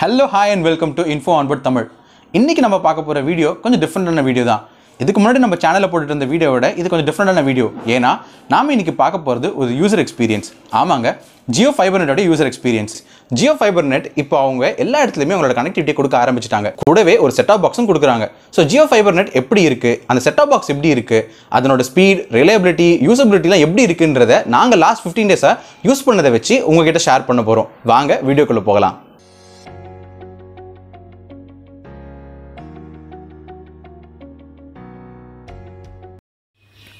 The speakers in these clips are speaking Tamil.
hello hi and welcome to info onboard Tamil இன்றைக்கி நம்ம பார்க்க போகிற வீடியோ கொஞ்சம் டிஃப்ரெண்டான வீடியோ தான் இதுக்கு முன்னாடி நம்ம சேனலில் போட்டுட்டு இருந்த வீடியோவோட இது கொஞ்சம் டிஃப்ரெண்டான வீடியோ ஏன்னா நாம் இன்றைக்கி பார்க்க போகிறது ஒரு யூசர் எக்ஸ்பீரியன்ஸ் ஆமாங்க ஜியோ ஃபைபர் நெட்டோட user experience Jio fiber net இப்போ அவங்க எல்லா இடத்துலையுமே அவங்களோட கனெக்டிவிட்டி கொடுக்க ஆரம்பிச்சிட்டாங்க கூடவே ஒரு செட்டாப் பாக்ஸும் கொடுக்குறாங்க ஸோ ஜியோ ஃபைபர் நெட் எப்படி இருக்குது அந்த செட்டாப் பாக்ஸ் எப்படி இருக்குது அதனோட ஸ்பீட் ரிலையபிலிட்டி யூசபிலிட்டிலாம் எப்படி இருக்குன்றத நாங்கள் லாஸ்ட் ஃபிஃப்டீன் டேஸாக யூஸ் பண்ணதை வச்சு உங்ககிட்ட ஷேர் பண்ண போகிறோம் வாங்க வீடியோக்குள்ளே போகலாம்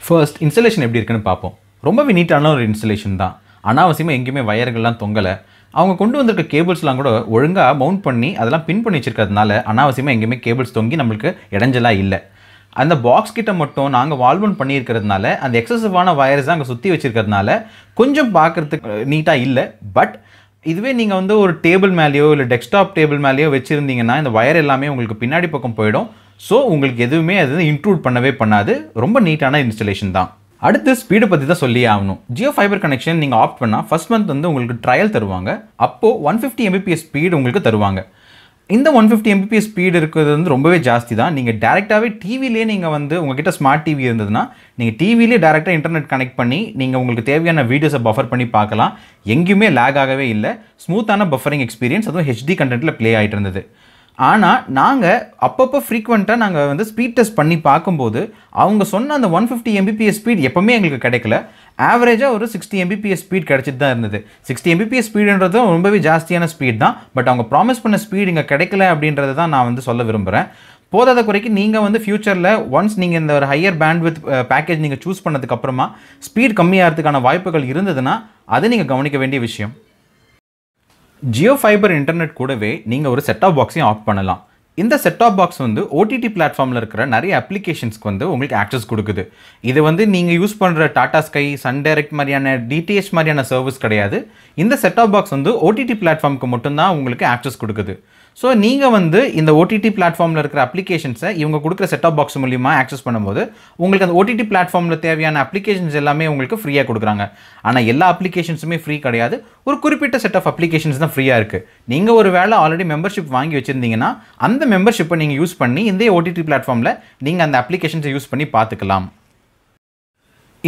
ஃபர்ஸ்ட் இன்ஸ்டலேஷன் எப்படி இருக்குன்னு பார்ப்போம் ரொம்பவே நீட்டான ஒரு இன்ஸ்டலேஷன் தான் அனாவசியமாக எங்கேயுமே வயர்கள்லாம் தொங்கலை அவங்க கொண்டு வந்திருக்க கேபிள்ஸ்லாம் கூட ஒழுங்காக மவுண்ட் பண்ணி அதெல்லாம் பின் பண்ணி வச்சுருக்கிறதுனால அனாவசியமாக எங்கேயுமே கேபிள்ஸ் தொங்கி நம்மளுக்கு இடைஞ்சலாக இல்லை அந்த பாக்ஸ் கிட்ட மட்டும் நாங்கள் வால்வன் பண்ணியிருக்கிறதுனால அந்த எக்ஸசிவான வயர்ஸ் அங்கே சுற்றி வச்சுருக்கிறதுனால கொஞ்சம் பார்க்குறதுக்கு நீட்டாக இல்லை பட் இதுவே நீங்கள் வந்து ஒரு டேபிள் மேலேயோ இல்லை டெஸ்க்டாப் டேபிள் மேலேயோ வச்சுருந்தீங்கன்னா இந்த வயர் எல்லாமே உங்களுக்கு பின்னாடி பக்கம் போயிடும் ஸோ உங்களுக்கு எதுவுமே அது இன்க்ளூட் பண்ணவே பண்ணாது ரொம்ப நீட்டான இன்ஸ்டலேஷன் தான் அடுத்து ஸ்பீடை பற்றி தான் சொல்லி ஆகணும் ஜியோ ஃபைபர் கனெக்ஷன் நீங்கள் ஆப்ட் பண்ணால் ஃபஸ்ட் மந்த் வந்து உங்களுக்கு ட்ரையல் தருவாங்க அப்போது ஒன் ஃபிஃப்டி எம்பிபிஎஸ் ஸ்பீடு உங்களுக்கு தருவாங்க இந்த ஒன் ஃபிஃப்டி எம்பிபிஎஸ் ஸ்பீடு இருக்கிறது வந்து ரொம்பவே ஜாஸ்தி தான் நீங்கள் டேரெக்டாகவே டிவிலே நீங்கள் வந்து உங்ககிட்ட ஸ்மார்ட் டிவி இருந்ததுன்னா நீங்கள் டிவிலே டேரெக்டாக இன்டர்நெட் கனெக்ட் பண்ணி நீங்கள் உங்களுக்கு தேவையான வீடியோஸை பஃபர் பண்ணி பார்க்கலாம் எங்கேயுமே லேக் ஆகவே இல்லை ஸ்மூத்தான பஃபரிங் எக்ஸ்பீரியன்ஸ் அதுவும் ஹெச்டி கண்டென்ட்டில் ப்ளே ஆகிட்டு இருந்தது ஆனால் நாங்கள் அப்பப்போ ஃப்ரீக்வெண்ட்டாக நாங்கள் வந்து ஸ்பீட் டெஸ்ட் பண்ணி பார்க்கும்போது அவங்க சொன்ன அந்த ஒன் ஃபிஃப்டி எம்பிபிஎஸ் ஸ்பீட் எப்போவுமே எங்களுக்கு கிடைக்கல ஆவரேஜாக ஒரு சிக்ஸ்டி எம்பிபிஎஸ் ஸ்பீட் கிடச்சிட்டு தான் இருந்தது சிக்ஸ்டி எம்பிபிஎஸ் ஸ்பீடுன்றது ரொம்பவே ஜாஸ்தியான ஸ்பீட் தான் பட் அவங்க ப்ராமிஸ் பண்ண ஸ்பீடு இங்கே கிடைக்கல அப்படின்றத தான் நான் வந்து சொல்ல விரும்புகிறேன் போதாத குறைக்கு நீங்கள் வந்து ஃப்யூச்சரில் ஒன்ஸ் நீங்கள் இந்த ஒரு ஹையர் பேண்ட் வித் பேக்கேஜ் நீங்கள் சூஸ் பண்ணதுக்கப்புறமா ஸ்பீட் கம்மியாகிறதுக்கான வாய்ப்புகள் இருந்ததுன்னா அதை நீங்கள் கவனிக்க வேண்டிய விஷயம் ஜியோ ஃபைபர் இன்டர்நெட் கூடவே நீங்கள் ஒரு செட்டாப் பாக்ஸையும் ஆஃப் பண்ணலாம் இந்த செட்டாப் பாக்ஸ் வந்து ஓடிடி பிளாட்ஃபார்மில் இருக்கிற நிறைய அப்ளிகேஷன்ஸ்க்கு வந்து உங்களுக்கு ஆக்சஸ் கொடுக்குது இது வந்து நீங்கள் யூஸ் பண்ணுற டாடா ஸ்கை சன் டைரக்ட் மாதிரியான டிடிஎச் மாதிரியான சர்வீஸ் கிடையாது இந்த செட்டாப் பாக்ஸ் வந்து ஓடிடி பிளாட்ஃபார்முக்கு மட்டும்தான் உங்களுக்கு ஆக்சஸ் கொடுக்குது ஸோ நீங்கள் வந்து இந்த ஓடிடி பிளாட்ஃபார்மில் இருக்கிற அப்ளிகேஷன்ஸை இவங்க கொடுக்குற செட்டாப் பாக்ஸ் மூலியமாக ஆக்சஸ் பண்ணும்போது உங்களுக்கு அந்த ஓடிடி பிளாட்ஃபார்மில் தேவையான அப்ளிகேஷன்ஸ் எல்லாமே உங்களுக்கு ஃப்ரீயாக கொடுக்குறாங்க ஆனால் எல்லா அப்ளிகேஷன்ஸுமே ஃப்ரீ கிடையாது ஒரு குறிப்பிட்ட செட் ஆஃப் அப்ளிகேஷன்ஸ் தான் ஃப்ரீயாக இருக்குது நீங்கள் ஒரு வேளை ஆல்ரெடி மெம்பர்ஷிப் வாங்கி வச்சுருந்தீங்கன்னா அந்த மெம்பர்ஷிப்பை நீங்கள் யூஸ் பண்ணி இந்த ஓடிடி பிளாட்ஃபார்மில் நீங்கள் அந்த அப்ளிகேஷன்ஸை யூஸ் பண்ணி பார்த்துக்கலாம்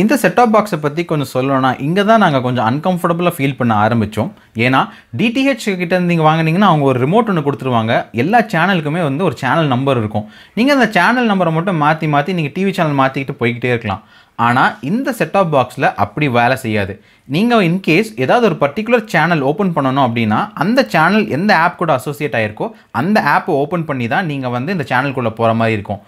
இந்த செட்டாப் பாக்ஸை பற்றி கொஞ்சம் சொல்லணும்னா இங்கே தான் நாங்கள் கொஞ்சம் அன்கம்ஃபர்டபுளாக ஃபீல் பண்ண ஆரம்பித்தோம் ஏன்னா டிடிஹெச் கிட்ட நீங்கள் வாங்கினீங்கன்னா அவங்க ஒரு ரிமோட் ஒன்று கொடுத்துருவாங்க எல்லா சேனலுக்குமே வந்து ஒரு சேனல் நம்பர் இருக்கும் நீங்கள் அந்த சேனல் நம்பரை மட்டும் மாற்றி மாற்றி நீங்கள் டிவி சேனல் மாற்றிக்கிட்டு போய்கிட்டே இருக்கலாம் ஆனால் இந்த செட்டாப் பாக்ஸில் அப்படி வேலை செய்யாது நீங்கள் இன்கேஸ் ஏதாவது ஒரு பர்டிகுலர் சேனல் ஓப்பன் பண்ணணும் அப்படின்னா அந்த சேனல் எந்த ஆப் கூட அசோசியேட் ஆகிருக்கோ அந்த ஆப்பை ஓப்பன் பண்ணி தான் நீங்கள் வந்து இந்த சேனல்குள்ளே போகிற மாதிரி இருக்கும்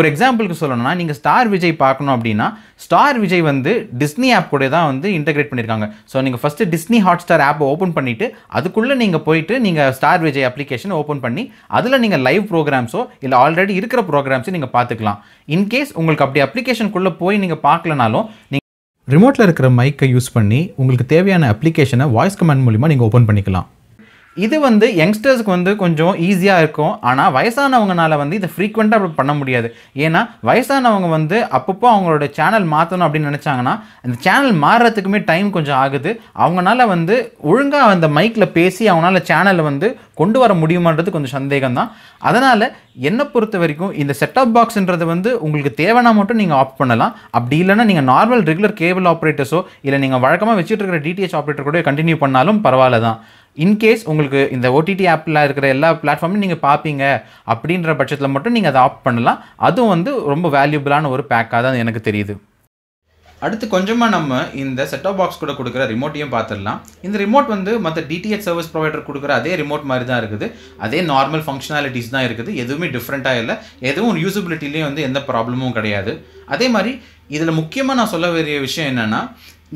ஒரு எக்ஸாம்பிளுக்கு சொல்லணும்னா நீங்கள் ஸ்டார் விஜய் பார்க்கணும் அப்படின்னா ஸ்டார் விஜய் வந்து டிஸ்னி ஆப் கூட தான் வந்து இன்டகிரேட் பண்ணியிருக்காங்க ஸோ நீங்கள் ஃபஸ்ட்டு டிஸ்னி ஹாட் ஸ்டார் ஆப்பை ஓப்பன் பண்ணிவிட்டு அதுக்குள்ளே நீங்கள் போயிட்டு நீங்கள் ஸ்டார் விஜய் அப்ளிகேஷன் ஓப்பன் பண்ணி அதில் நீங்கள் லைவ் ப்ரோக்ராம்ஸோ இல்லை ஆல்ரெடி இருக்கிற ப்ரோக்ராம்ஸோ நீங்கள் பார்த்துக்கலாம் இன்கேஸ் உங்களுக்கு அப்படி அப்ளிகேஷனுக்குள்ளே போய் நீங்கள் பார்க்கலனாலும் நீங்கள் ரிமோட்டில் இருக்கிற மைக்கை யூஸ் பண்ணி உங்களுக்கு தேவையான அப்ளிகேஷனை வாய்ஸ் கமெண்ட் மூலிமா நீங்கள் ஓப்பன் பண்ணிக்கலாம் இது வந்து யங்ஸ்டர்ஸ்க்கு வந்து கொஞ்சம் ஈஸியாக இருக்கும் ஆனால் வயசானவங்கனால வந்து இதை ஃப்ரீக்வெண்ட்டாக அப்படி பண்ண முடியாது ஏன்னா வயசானவங்க வந்து அப்பப்போ அவங்களோட சேனல் மாற்றணும் அப்படின்னு நினச்சாங்கன்னா அந்த சேனல் மாறுறதுக்குமே டைம் கொஞ்சம் ஆகுது அவங்களால வந்து ஒழுங்காக அந்த மைக்கில் பேசி அவங்களால சேனலை வந்து கொண்டு வர முடியுமான்றது கொஞ்சம் சந்தேகம் தான் அதனால் என்னை பொறுத்த வரைக்கும் இந்த செட்டப் பாக்ஸ்ன்றது வந்து உங்களுக்கு தேவைன்னா மட்டும் நீங்கள் ஆப் பண்ணலாம் அப்படி இல்லைனா நீங்கள் நார்மல் ரெகுலர் கேபிள் ஆப்ரேட்டர்ஸோ இல்லை நீங்கள் வழக்கமாக வச்சுட்டு இருக்கிற டிடிஹெச் ஆப்ரேட்டர் கூட கண்டினியூ பண்ணாலும் பரவாயில்ல தான் இன்கேஸ் உங்களுக்கு இந்த ஓடிடி ஆப்பில் இருக்கிற எல்லா பிளாட்ஃபார்மும் நீங்கள் பார்ப்பீங்க அப்படின்ற பட்சத்தில் மட்டும் நீங்கள் அதை ஆஃப் பண்ணலாம் அதுவும் வந்து ரொம்ப வேல்யூபிளான ஒரு பேக்காக தான் எனக்கு தெரியுது அடுத்து கொஞ்சமாக நம்ம இந்த செட்டாப் பாக்ஸ் கூட கொடுக்குற ரிமோட்டையும் பார்த்துடலாம் இந்த ரிமோட் வந்து மற்ற டிடிஎச் சர்வீஸ் ப்ரொவைடர் கொடுக்குற அதே ரிமோட் மாதிரி தான் இருக்குது அதே நார்மல் ஃபங்க்ஷனாலிட்டிஸ் தான் இருக்குது எதுவுமே டிஃப்ரெண்ட்டாக இல்லை எதுவும் யூசபிலிட்டிலையும் வந்து எந்த ப்ராப்ளமும் கிடையாது அதே மாதிரி இதில் முக்கியமாக நான் சொல்ல வேண்டிய விஷயம் என்னென்னா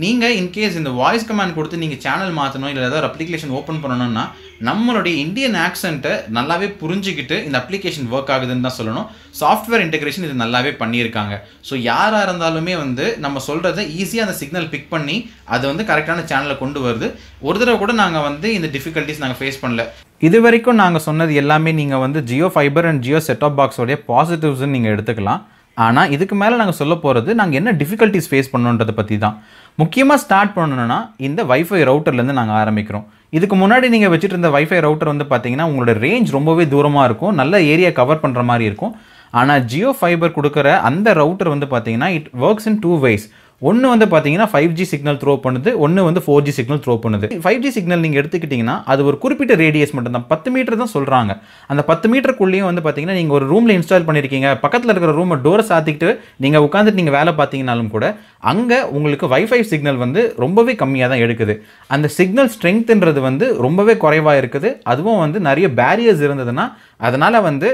நீங்கள் இன்கேஸ் இந்த வாய்ஸ் கமாண்ட் கொடுத்து நீங்கள் சேனல் மாற்றணும் இல்லை ஏதாவது ஒரு அப்ளிகேஷன் ஓப்பன் பண்ணணும்னா நம்மளுடைய இந்தியன் ஆக்சண்ட்டை நல்லாவே புரிஞ்சுக்கிட்டு இந்த அப்ளிகேஷன் ஒர்க் ஆகுதுன்னு தான் சொல்லணும் சாஃப்ட்வேர் இன்டெகிரேஷன் இது நல்லாவே பண்ணியிருக்காங்க ஸோ யாராக இருந்தாலுமே வந்து நம்ம சொல்கிறத ஈஸியாக அந்த சிக்னல் பிக் பண்ணி அதை வந்து கரெக்டான சேனலில் கொண்டு வருது ஒரு தடவை கூட நாங்கள் வந்து இந்த டிஃபிகல்ட்டிஸ் நாங்கள் ஃபேஸ் பண்ணல இது வரைக்கும் நாங்கள் சொன்னது எல்லாமே நீங்கள் வந்து Jio fiber and Jio set top பாக்ஸோடைய பாசிட்டிவ்ஸ்ன்னு நீங்கள் எடுத்துக்கலாம் ஆனால் இதுக்கு மேலே நாங்கள் சொல்ல போகிறது நாங்கள் என்ன டிஃபிகல்ட்டிஸ் ஃபேஸ் பண்ணணுன்றதை பற்றி தான் முக்கியமாக ஸ்டார்ட் பண்ணணும்னா இந்த வைஃபை ரவுட்டர்லேருந்து நாங்கள் ஆரம்பிக்கிறோம் இதுக்கு முன்னாடி நீங்கள் வச்சுட்டு இருந்த வைஃபை ரவுட்டர் வந்து பார்த்தீங்கன்னா உங்களோட ரேஞ்ச் ரொம்பவே தூரமாக இருக்கும் நல்ல ஏரியா கவர் பண்ணுற மாதிரி இருக்கும் ஆனால் ஜியோ ஃபைபர் கொடுக்குற அந்த ரவுட்டர் வந்து பார்த்தீங்கன்னா it works in two ways ஒன்று வந்து பார்த்தீங்கன்னா ஃபைவ் ஜி சிக்னல் த்ரோ பண்ணுது ஒன்று வந்து ஃபோர் ஜி சிக்னல் த்ரோ பண்ணுது ஃபைவ் ஜி சிக்னல் நீங்கள் எடுத்துக்கிட்டிங்கன்னா அது ஒரு குறிப்பிட்ட ரேடியஸ் மட்டும் தான் பத்து மீட்டர் தான் சொல்கிறாங்க அந்த பத்து மீட்டருக்குள்ளேயும் வந்து பார்த்தீங்கன்னா நீங்கள் ஒரு ரூமில் இன்ஸ்டால் பண்ணியிருக்கீங்க பக்கத்தில் இருக்கிற ரூமை டோரை சாத்திக்கிட்டு நீங்கள் உட்காந்துட்டு நீங்கள் வேலை பார்த்தீங்கனாலும் கூட அங்கே உங்களுக்கு வைஃபை சிக்னல் வந்து ரொம்பவே கம்மியாக தான் எடுக்குது அந்த சிக்னல் ஸ்ட்ரென்த்துன்றது வந்து ரொம்பவே குறைவாக இருக்குது அதுவும் வந்து நிறைய பேரியர்ஸ் இருந்ததுன்னா அதனால் வந்து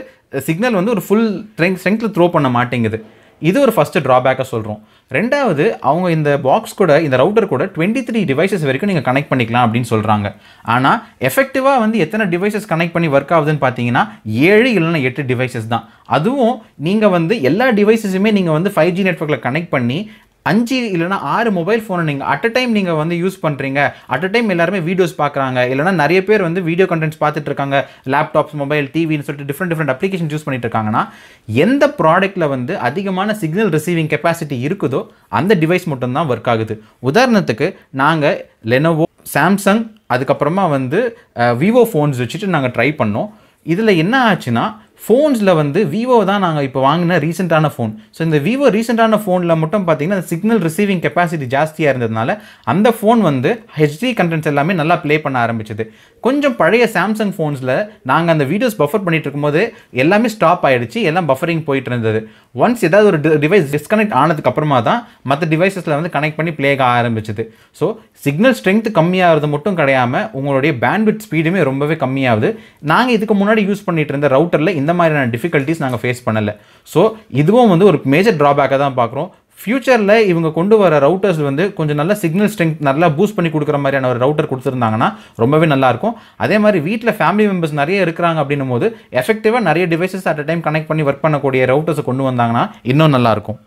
சிக்னல் வந்து ஒரு ஃபுல் ஸ்ட்ரென்த் ஸ்ட்ரென்த்தில் த்ரோ பண்ண மாட்டேங்குது இது ஒரு ஃபஸ்ட்டு ட்ராபேக்காக சொல்கிறோம் ரெண்டாவது அவங்க இந்த பாக்ஸ் கூட இந்த ரவுட்டர் கூட டுவெண்ட்டி த்ரீ டிவைசஸ் வரைக்கும் நீங்கள் கனெக்ட் பண்ணிக்கலாம் அப்படின்னு சொல்கிறாங்க ஆனால் எஃபெக்டிவாக வந்து எத்தனை டிவைசஸ் கனெக்ட் பண்ணி ஒர்க் ஆகுதுன்னு பார்த்தீங்கன்னா ஏழு இல்லைன்னா எட்டு டிவைசஸ் தான் அதுவும் நீங்கள் வந்து எல்லா டிவைசஸுமே நீங்கள் வந்து ஃபைவ் ஜி நெட்ஒர்க்கில் கனெக்ட் பண்ணி அஞ்சு இல்லைனா ஆறு மொபைல் ஃபோனை நீங்கள் அட் அ டைம் நீங்கள் வந்து யூஸ் பண்ணுறீங்க அட் அ டைம் எல்லாருமே வீடியோஸ் பார்க்குறாங்க இல்லைனா நிறைய பேர் வந்து வீடியோ கண்டென்ட்ஸ் பார்த்துட்டு இருக்காங்க லேப்டாப்ஸ் மொபைல் டிவின்னு சொல்லிட்டு டிஃப்ரெண்ட் டிஃப்ரெண்ட் அப்ளிகேஷன் யூஸ் பண்ணிட்டு இருக்காங்கன்னா எந்த ப்ராடக்ட்டில் வந்து அதிகமான சிக்னல் ரிசீவிங் கெப்பாசிட்டி இருக்குதோ அந்த டிவைஸ் மட்டும்தான் ஒர்க் ஆகுது உதாரணத்துக்கு நாங்கள் லெனோவோ சாம்சங் அதுக்கப்புறமா வந்து விவோ ஃபோன்ஸ் வச்சுட்டு நாங்கள் ட்ரை பண்ணோம் இதில் என்ன ஆச்சுன்னா ஃபோன்ஸில் வந்து விவோ தான் நாங்கள் இப்போ வாங்கின ரீசெண்டான ஃபோன் ஸோ இந்த விவோ ரீசெண்டான ஃபோனில் மட்டும் பார்த்தீங்கன்னா அந்த சிக்னல் ரிசீவிங் கெப்பாசிட்டி ஜாஸ்தியாக இருந்ததுனால அந்த ஃபோன் வந்து ஹெச்டி கண்டென்ட்ஸ் எல்லாமே நல்லா ப்ளே பண்ண ஆரம்பிச்சது கொஞ்சம் பழைய சாம்சங் ஃபோன்ஸில் நாங்கள் அந்த வீடியோஸ் பஃபர் பண்ணிட்டு இருக்கும்போது எல்லாமே ஸ்டாப் ஆகிடுச்சு எல்லாம் பஃபரிங் போயிட்டு இருந்தது ஒன்ஸ் ஏதாவது ஒரு டிவைஸ் டிஸ்கனெக்ட் ஆனதுக்கு அப்புறமா தான் மற்ற டிவைசஸில் வந்து கனெக்ட் பண்ணி ப்ளே ஆக ஆரம்பிச்சது ஸோ சிக்னல் ஸ்ட்ரென்த் கம்மியாகிறது மட்டும் கிடையாமல் உங்களுடைய பேண்ட்விட் ஸ்பீடுமே ரொம்பவே கம்மியாகுது நாங்கள் இதுக்கு முன்னாடி யூஸ் பண்ணிட்டு இருந்த ரவுட்டரில் இந்த இந்த மாதிரியான டிஃபிகல்ட்டிஸ் நாங்கள் ஃபேஸ் பண்ணலை ஸோ இதுவும் வந்து ஒரு மேஜர் ட்ராபேக்காக தான் பார்க்குறோம் ஃப்யூச்சரில் இவங்க கொண்டு வர ரவுட்டர்ஸ் வந்து கொஞ்சம் நல்ல சிக்னல் ஸ்ட்ரென்த் நல்லா பூஸ்ட் பண்ணி கொடுக்குற மாதிரியான ஒரு ரவுட்டர் கொடுத்துருந்தாங்கன்னா ரொம்பவே நல்லாயிருக்கும் அதே மாதிரி வீட்டில் ஃபேமிலி மெம்பர்ஸ் நிறைய இருக்கிறாங்க அப்படின்னும் போது எஃபெக்டிவாக நிறைய devices at a time connect பண்ணி ஒர்க் பண்ணக்கூடிய ரவுட்டர்ஸை கொண்டு வந்தாங்கன்னா இன்னும் நல்லாயிருக்கும்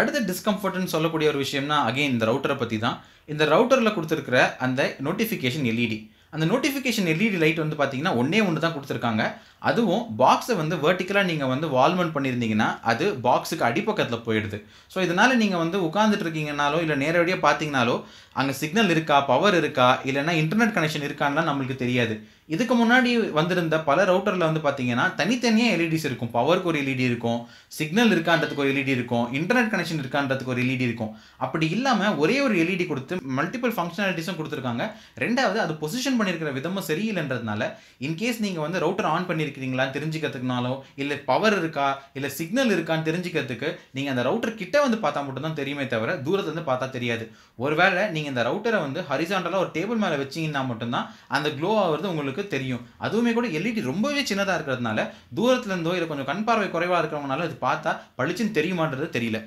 அடுத்த டிஸ்கம்ஃபர்ட்னு சொல்லக்கூடிய ஒரு விஷயம்னா அகைன் இந்த ரவுட்டரை பற்றி தான் இந்த ரவுட்டரில் கொடுத்துருக்கிற அந்த நோட்டிஃபிகேஷன் எல்இடி e அந்த நோட்டிஃபிகேஷன் எல்இடி லைட் வந்து பார்த்தீங்கன்னா ஒன்றே ஒன்று தான் கொடுத்துருக்காங்க அதுவும் பாக்ஸை வந்து வேர்ட்டிக்கலாக நீங்கள் வந்து வால்மெண்ட் பண்ணியிருந்தீங்கன்னா அது பாக்ஸுக்கு அடிப்பக்கத்தில் போயிடுது ஸோ இதனால் நீங்கள் வந்து உட்காந்துட்டு இருக்கீங்கனாலோ இல்லை நேரடியாக பார்த்தீங்கனாலோ அங்கே சிக்னல் இருக்கா பவர் இருக்கா இல்லைன்னா இன்டர்நெட் கனெக்ஷன் இருக்கான்லாம் நம்மளுக்கு தெரியாது இதுக்கு முன்னாடி வந்திருந்த பல ரவுட்டரில் வந்து பார்த்தீங்கன்னா தனித்தனியாக எல்இடிஸ் e இருக்கும் பவருக்கு ஒரு எல்இடி e இருக்கும் சிக்னல் இருக்கான்றதுக்கு ஒரு எல்இடி e இருக்கும் இன்டர்நெட் கனெக்ஷன் இருக்கான்றதுக்கு ஒரு எல்இடி இருக்கும் அப்படி இல்லாமல் ஒரே ஒரு எல்இடி கொடுத்து மல்டிபிள் ஃபங்க்ஷனாலிட்டிஸும் கொடுத்துருக்காங்க ரெண்டாவது அது பொசிஷன் பண்ணியிருக்கிற விதமும் சரியில்லைன்றதுனால இன்கேஸ் நீங்கள் வந்து ரவுட்டர் ஆன் பண்ணியிருக்கீங்க இருக்கிறீங்களான்னு தெரிஞ்சுக்கிறதுக்குனாலோ இல்லை பவர் இருக்கா இல்லை சிக்னல் இருக்கான்னு தெரிஞ்சுக்கிறதுக்கு நீங்கள் அந்த ரவுட்டர் கிட்டே வந்து பார்த்தா மட்டும்தான் தெரியுமே தவிர தூரத்துலேருந்து பார்த்தா தெரியாது ஒருவேளை நீங்கள் இந்த ரவுட்டரை வந்து ஹரிசாண்டலாக ஒரு டேபிள் மேலே வச்சிங்கன்னா மட்டும்தான் அந்த க்ளோ ஆகிறது உங்களுக்கு தெரியும் அதுவுமே கூட எல்இடி ரொம்பவே சின்னதாக இருக்கிறதுனால தூரத்துலேருந்தோ இல்லை கொஞ்சம் கண் பார்வை குறைவாக இருக்கிறவங்களால இது பார்த்தா பளிச்சுன்னு தெரியுமான்றது தெரியல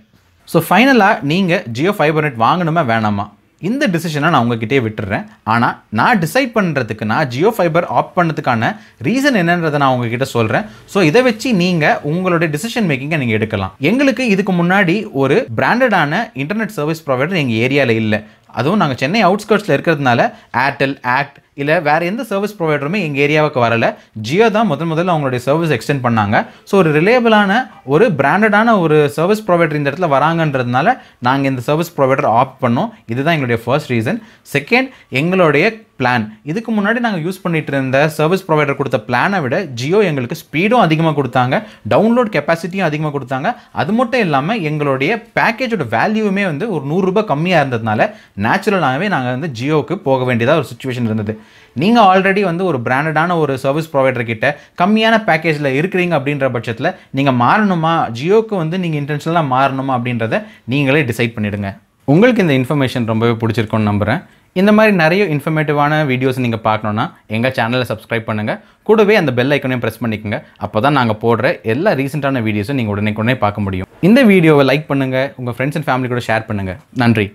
ஸோ ஃபைனலாக நீங்கள் ஜியோ ஃபைபர் நெட் வாங்கணுமா வேணாமா இந்த டிசிஷனை நான் உங்ககிட்டே விட்டுறேன் ஆனால் நான் டிசைட் பண்ணுறதுக்கு நான் ஜியோ ஃபைபர் ஆப்ட் பண்ணதுக்கான ரீசன் என்னன்றதை நான் உங்ககிட்ட சொல்கிறேன் ஸோ இதை வச்சு நீங்கள் உங்களுடைய டிசிஷன் மேக்கிங்கை நீங்கள் எடுக்கலாம் எங்களுக்கு இதுக்கு முன்னாடி ஒரு பிராண்டடான இன்டர்நெட் சர்வீஸ் ப்ரொவைடர் எங்கள் ஏரியாவில் இல்லை அதுவும் நாங்கள் சென்னை அவுட்ஸ்கர்ட்ஸில் இருக்கிறதுனால ஏர்டெல் ஆக்ட் இல்லை வேறு எந்த சர்வீஸ் ப்ரொவைடருமே எங்கள் ஏரியாவுக்கு வரல ஜியோ தான் முதல் முதல்ல அவங்களுடைய சர்வீஸ் எக்ஸ்டெண்ட் பண்ணாங்க ஸோ ஒரு ரிலேபிளான ஒரு பிராண்டடான ஒரு சர்வீஸ் ப்ரொவைடர் இந்த இடத்துல வராங்கன்றதுனால நாங்கள் இந்த சர்வீஸ் ப்ரொவைடர் ஆப்ட் பண்ணோம் இதுதான் எங்களுடைய ஃபர்ஸ்ட் ரீசன் செகண்ட் எங்களுடைய பிளான் இதுக்கு முன்னாடி நாங்கள் யூஸ் பண்ணிட்டு இருந்த சர்வீஸ் ப்ரொவைடர் கொடுத்த பிளானை விட ஜியோ எங்களுக்கு ஸ்பீடும் அதிகமாக கொடுத்தாங்க டவுன்லோட் கெப்பாசிட்டியும் அதிகமாக கொடுத்தாங்க அது மட்டும் இல்லாமல் எங்களுடைய பேக்கேஜோட வேல்யூவுமே வந்து ஒரு நூறுரூபா கம்மியாக இருந்ததுனால நேச்சுரலாகவே நாங்கள் வந்து ஜியோவுக்கு போக வேண்டியதாக ஒரு சுச்சுவேஷன் இருந்தது நீங்கள் ஆல்ரெடி வந்து ஒரு பிராண்டடான ஒரு சர்வீஸ் ப்ரொவைடர் கிட்ட கம்மியான பேக்கேஜில் இருக்கிறீங்க அப்படின்ற பட்சத்தில் நீங்கள் மாறணுமா ஜியோக்கு வந்து நீங்கள் இன்டென்ஷனலாக மாறணுமா அப்படின்றத நீங்களே டிசைட் பண்ணிவிடுங்க உங்களுக்கு இந்த இன்ஃபர்மேஷன் ரொம்பவே பிடிச்சிருக்கோன்னு நம்புகிறேன் இந்த மாதிரி நிறைய இன்ஃபர்மேட்டிவான வீடியோஸ் நீங்கள் பார்க்கணுன்னா எங்கள் சேனலை சப்ஸ்கிரைப் பண்ணுங்கள் கூடவே அந்த பெல் ஐக்கனையும் ப்ரெஸ் பண்ணிக்கோங்க அப்போ தான் நாங்கள் போடுற எல்லா ரீசெண்டான வீடியோஸும் நீங்கள் உடனே உடனே பார்க்க முடியும் இந்த வீடியோவை லைக் பண்ணுங்கள் உங்கள் ஃப்ரெண்ட்ஸ் அண்ட் ஃபேமிலி கூட ஷேர் பண்ணுங்கள் நன்றி